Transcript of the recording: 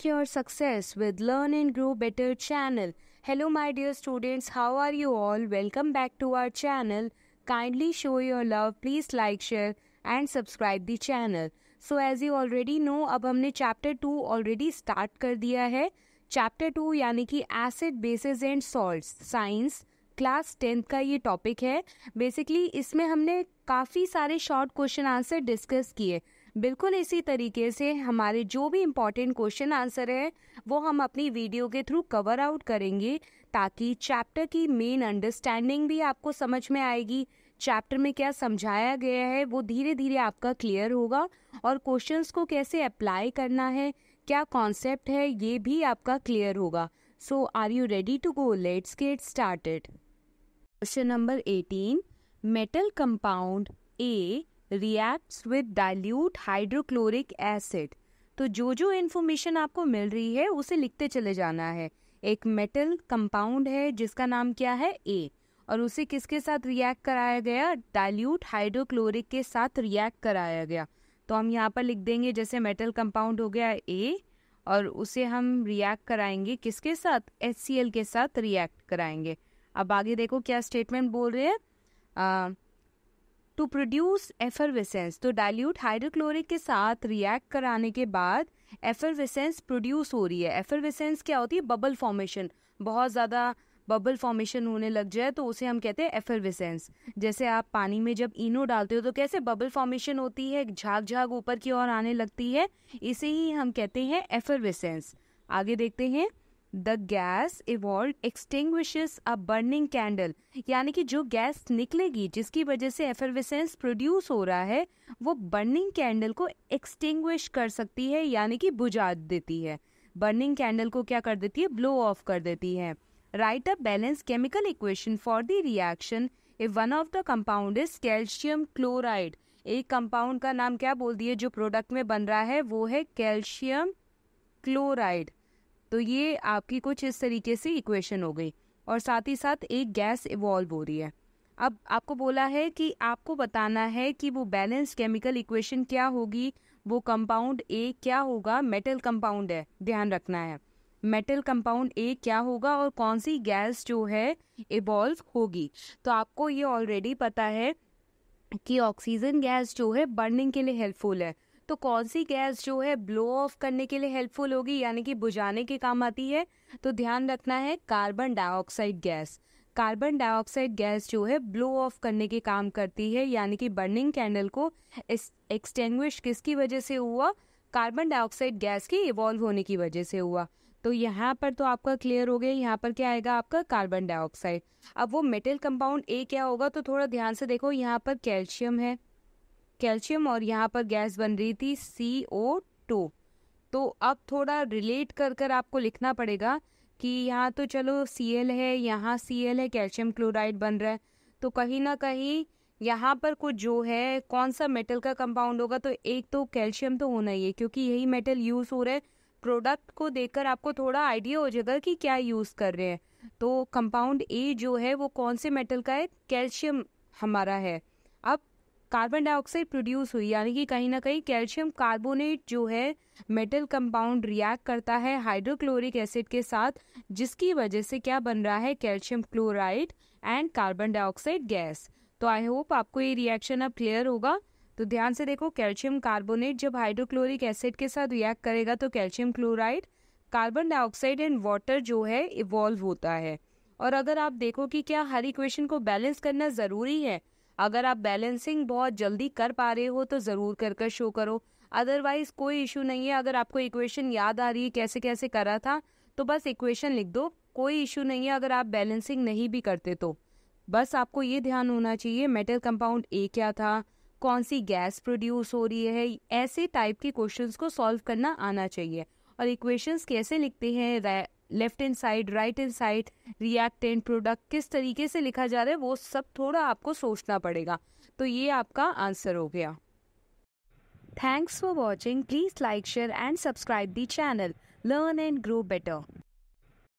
unlock your success with Learn and Grow Better channel. Hello, my dear students, how are you all? Welcome back to our channel. Kindly show your love. Please like, share, and subscribe the channel so as you already know ab humne chapter 2 already start kar diya hai chapter 2 yani ki acid bases and salts science class tenth का ये topic है basically इसमें हमने काफ़ी सारे short question answer discuss किए बिल्कुल इसी तरीके से हमारे जो भी इम्पॉर्टेंट क्वेश्चन आंसर हैं वो हम अपनी वीडियो के थ्रू कवर आउट करेंगे ताकि चैप्टर की मेन अंडरस्टैंडिंग भी आपको समझ में आएगी चैप्टर में क्या समझाया गया है वो धीरे धीरे आपका क्लियर होगा और क्वेश्चंस को कैसे अप्लाई करना है क्या कॉन्सेप्ट है ये भी आपका क्लियर होगा so are you ready to go let's get started question number eighteen metal compound A reacts with dilute hydrochloric acid तो जो जो इन्फॉर्मेशन आपको मिल रही है उसे लिखते चले जाना है एक मेटल कंपाउंड है जिसका नाम क्या है ए और उसे किसके साथ रिएक्ट कराया गया डाइल्यूट हाइड्रोक्लोरिक के साथ रिएक्ट कराया गया तो हम यहाँ पर लिख देंगे जैसे मेटल कंपाउंड हो गया ए और उसे हम रिएक्ट कराएंगे किसके साथ एच के साथ रिएक्ट कराएंगे अब आगे देखो क्या स्टेटमेंट बोल रहे हैं टू प्रोड्यूस एफरवेसेंस तो डाइल्यूट हाइड्रोक्लोरिक के साथ रिएक्ट कराने के बाद एफरवेसेंस प्रोड्यूस हो रही है एफरवेसेंस क्या होती है बबल फॉर्मेशन बहुत ज़्यादा बबल फॉर्मेशन होने लग जाए तो उसे हम कहते हैं एफरवेसेंस जैसे आप पानी में जब इनो डालते हो तो कैसे बबल फॉर्मेशन होती है झाग झाग ऊपर की ओर आने लगती है इसे ही हम कहते हैं एफरवेसेंस आगे देखते हैं the gas evolve extinguishes a burning candle यानी कि जो गैस निकलेगी जिसकी वजह से एफरवेसेंस प्रोड्यूस हो रहा है वो बर्निंग कैंडल को एक्सटिंग्विश कर सकती है यानी कि बुझा देती है बर्निंग कैंडल को क्या कर देती है ब्लो ऑफ कर देती है write a balance chemical equation for the reaction if one of the compound is calcium chloride एक कंपाउंड का नाम क्या बोल दिए जो प्रोडक्ट में बन रहा है वो है कैल्शियम क्लोराइड तो ये आपकी कुछ इस तरीके से इक्वेशन हो गई और साथ ही साथ एक गैस इवॉल्व हो रही है अब आपको बोला है कि आपको बताना है कि वो बैलेंस केमिकल इक्वेशन क्या होगी वो कंपाउंड ए क्या होगा मेटल कंपाउंड है ध्यान रखना है मेटल कंपाउंड ए क्या होगा और कौन सी गैस जो है इवॉल्व होगी तो आपको ये ऑलरेडी पता है कि ऑक्सीजन गैस जो है बर्निंग के लिए हेल्पफुल है तो कौन सी गैस जो है ब्लो ऑफ करने के लिए हेल्पफुल होगी यानी कि बुझाने के काम आती है तो ध्यान रखना है carbon dioxide gas carbon dioxide gas जो है ब्लो ऑफ करने के काम करती है यानी कि बर्निंग कैंडल को एक्सटेंग्विश किसकी वजह से हुआ कार्बन डाइऑक्साइड गैस के इवॉल्व होने की वजह से हुआ तो यहाँ पर तो आपका क्लियर हो गया यहाँ पर क्या आएगा आपका कार्बन डाइऑक्साइड अब वो मेटल कंपाउंड ए क्या होगा तो थोड़ा ध्यान से देखो यहाँ पर कैल्शियम है कैल्शियम और यहाँ पर गैस बन रही थी सी ओ टू तो अब थोड़ा रिलेट कर कर आपको लिखना पड़ेगा कि यहाँ तो चलो सी एल है यहाँ सी एल है कैल्शियम क्लोराइड बन रहा है तो कहीं ना कहीं यहाँ पर कुछ जो है कौन सा मेटल का कंपाउंड होगा तो एक तो कैल्शियम तो होना ही है क्योंकि यही मेटल यूज़ हो रहा है प्रोडक्ट को देखकर आपको थोड़ा आइडिया हो जाएगा कि क्या यूज़ कर रहे हैं तो कंपाउंड ए जो है वो कौन से मेटल का है कैल्शियम हमारा है अब कार्बन डाइऑक्साइड प्रोड्यूस हुई यानी कि कहीं ना कहीं कैल्शियम कार्बोनेट जो है मेटल कंपाउंड रिएक्ट करता है हाइड्रोक्लोरिक एसिड के साथ जिसकी वजह से क्या बन रहा है calcium chloride and carbon dioxide gas तो आई होप आपको ये रिएक्शन अब क्लियर होगा तो ध्यान से देखो कैल्शियम कार्बोनेट जब हाइड्रोक्लोरिक एसिड के साथ रिएक्ट करेगा तो calcium chloride carbon dioxide and water जो है इवॉल्व होता है और अगर आप देखो कि क्या हर इक्वेशन को बैलेंस करना ज़रूरी है अगर आप बैलेंसिंग बहुत जल्दी कर पा रहे हो तो ज़रूर कर कर शो करो अदरवाइज़ कोई इशू नहीं है अगर आपको इक्वेशन याद आ रही है कैसे कैसे करा था तो बस इक्वेशन लिख दो कोई इशू नहीं है अगर आप बैलेंसिंग नहीं भी करते तो बस आपको ये ध्यान होना चाहिए मेटल कंपाउंड ए क्या था कौन सी गैस प्रोड्यूस हो रही है ऐसे टाइप के क्वेश्चंस को सॉल्व करना आना चाहिए और इक्वेशंस कैसे लिखते हैं left hand side right hand side and product किस तरीके से लिखा जा रहा है वो सब थोड़ा आपको सोचना पड़ेगा तो ये आपका आंसर हो गया thanks for watching please like share and subscribe the channel learn and grow better